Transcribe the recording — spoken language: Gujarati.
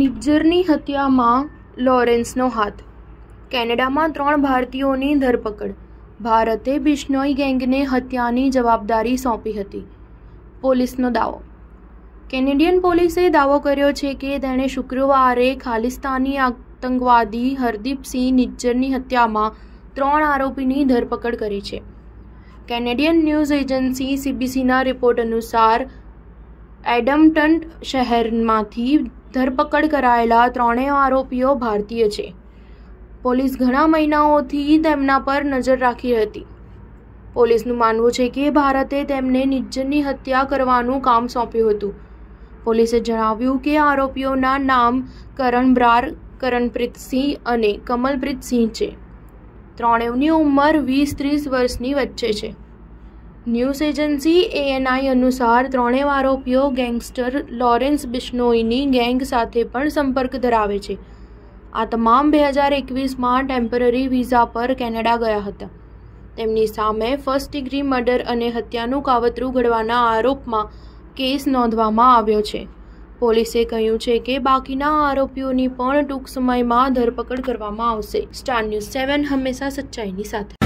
નિજ્જરની હત્યામાં લોરેન્સનો હાથ કેનેડામાં ત્રણ ભારતીયોની ધરપકડ ભારતે બિશ્નોઈ ગેંગને હત્યાની જવાબદારી સોંપી હતી પોલીસનો દાવો કેનેડિયન પોલીસે દાવો કર્યો છે કે તેણે શુક્રવારે ખાલિસ્તાની આતંકવાદી હરદીપસિંહ નિજ્જરની હત્યામાં ત્રણ આરોપીની ધરપકડ કરી છે કેનેડિયન ન્યૂઝ એજન્સી સીબીસીના રિપોર્ટ અનુસાર એડમટન શહેરમાંથી ધરપકડ કરાયેલા ત્રણેય આરોપીઓ ભારતીય છે પોલીસ ઘણા મહિનાઓથી તેમના પર નજર રાખી હતી પોલીસનું માનવું છે કે ભારતે તેમને નિજ્જનની હત્યા કરવાનું કામ સોંપ્યું હતું પોલીસે જણાવ્યું કે આરોપીઓના નામ કરણ બ્રાર કરણપ્રીત સિંહ અને કમલપ્રીત સિંહ છે ત્રણેયની ઉંમર વીસ ત્રીસ વર્ષની વચ્ચે છે ન્યૂઝ એજન્સી એએનઆઈ અનુસાર ત્રણેય આરોપીઓ ગેંગસ્ટર લોરેન્સ બિશ્નોઈની ગેંગ સાથે પણ સંપર્ક ધરાવે છે આ તમામ બે હજાર એકવીસમાં ટેમ્પરરી વિઝા પર કેનેડા ગયા હતા તેમની સામે ફર્સ્ટ ડિગ્રી મર્ડર અને હત્યાનું કાવતરું ઘડવાના આરોપમાં કેસ નોંધવામાં આવ્યો છે પોલીસે કહ્યું છે કે બાકીના આરોપીઓની પણ ટૂંક સમયમાં ધરપકડ કરવામાં આવશે સ્ટાર ન્યૂઝ સેવન હંમેશા સચ્ચાઈની સાથે